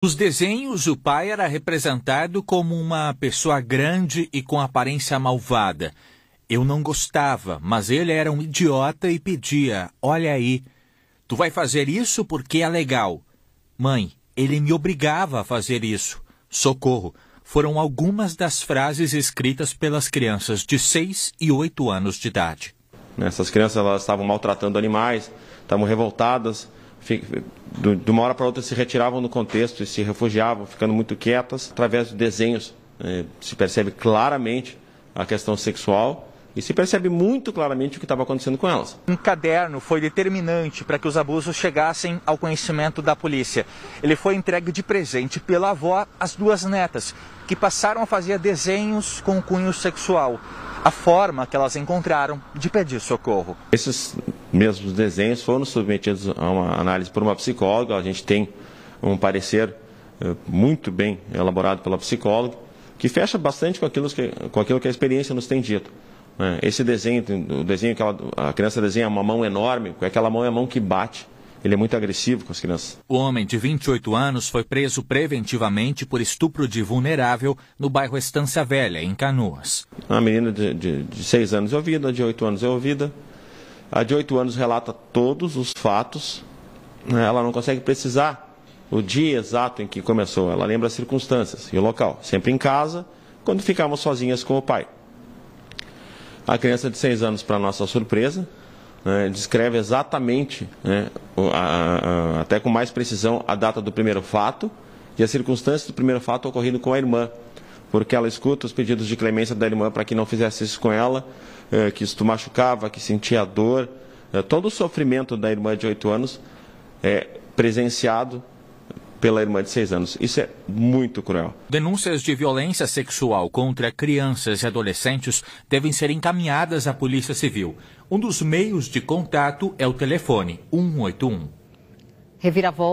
Nos desenhos, o pai era representado como uma pessoa grande e com aparência malvada. Eu não gostava, mas ele era um idiota e pedia: Olha aí, tu vai fazer isso porque é legal. Mãe, ele me obrigava a fazer isso. Socorro! Foram algumas das frases escritas pelas crianças de 6 e 8 anos de idade. Essas crianças elas estavam maltratando animais, estavam revoltadas de uma hora para outra se retiravam do contexto e se refugiavam, ficando muito quietas. Através de desenhos é, se percebe claramente a questão sexual e se percebe muito claramente o que estava acontecendo com elas. Um caderno foi determinante para que os abusos chegassem ao conhecimento da polícia. Ele foi entregue de presente pela avó às duas netas, que passaram a fazer desenhos com cunho sexual. A forma que elas encontraram de pedir socorro. Esses mesmos desenhos foram submetidos a uma análise por uma psicóloga. A gente tem um parecer eh, muito bem elaborado pela psicóloga, que fecha bastante com aquilo que, com aquilo que a experiência nos tem dito. Né? Esse desenho, o desenho que ela, a criança desenha uma mão enorme, é aquela mão é a mão que bate. Ele é muito agressivo com as crianças. O homem de 28 anos foi preso preventivamente por estupro de vulnerável no bairro Estância Velha, em Canoas. Uma menina de, de, de 6 anos é ouvida, a de 8 anos é ouvida. A de 8 anos relata todos os fatos. Né, ela não consegue precisar o dia exato em que começou. Ela lembra as circunstâncias e o local. Sempre em casa, quando ficávamos sozinhas com o pai. A criança de 6 anos, para nossa surpresa, né, descreve exatamente, né, a, a, até com mais precisão, a data do primeiro fato e as circunstâncias do primeiro fato ocorrido com a irmã, porque ela escuta os pedidos de clemência da irmã para que não fizesse isso com ela, eh, que isso machucava, que sentia dor. Eh, todo o sofrimento da irmã de 8 anos é presenciado pela irmã de seis anos. Isso é muito cruel. Denúncias de violência sexual contra crianças e adolescentes devem ser encaminhadas à Polícia Civil. Um dos meios de contato é o telefone 181. Reviravolta.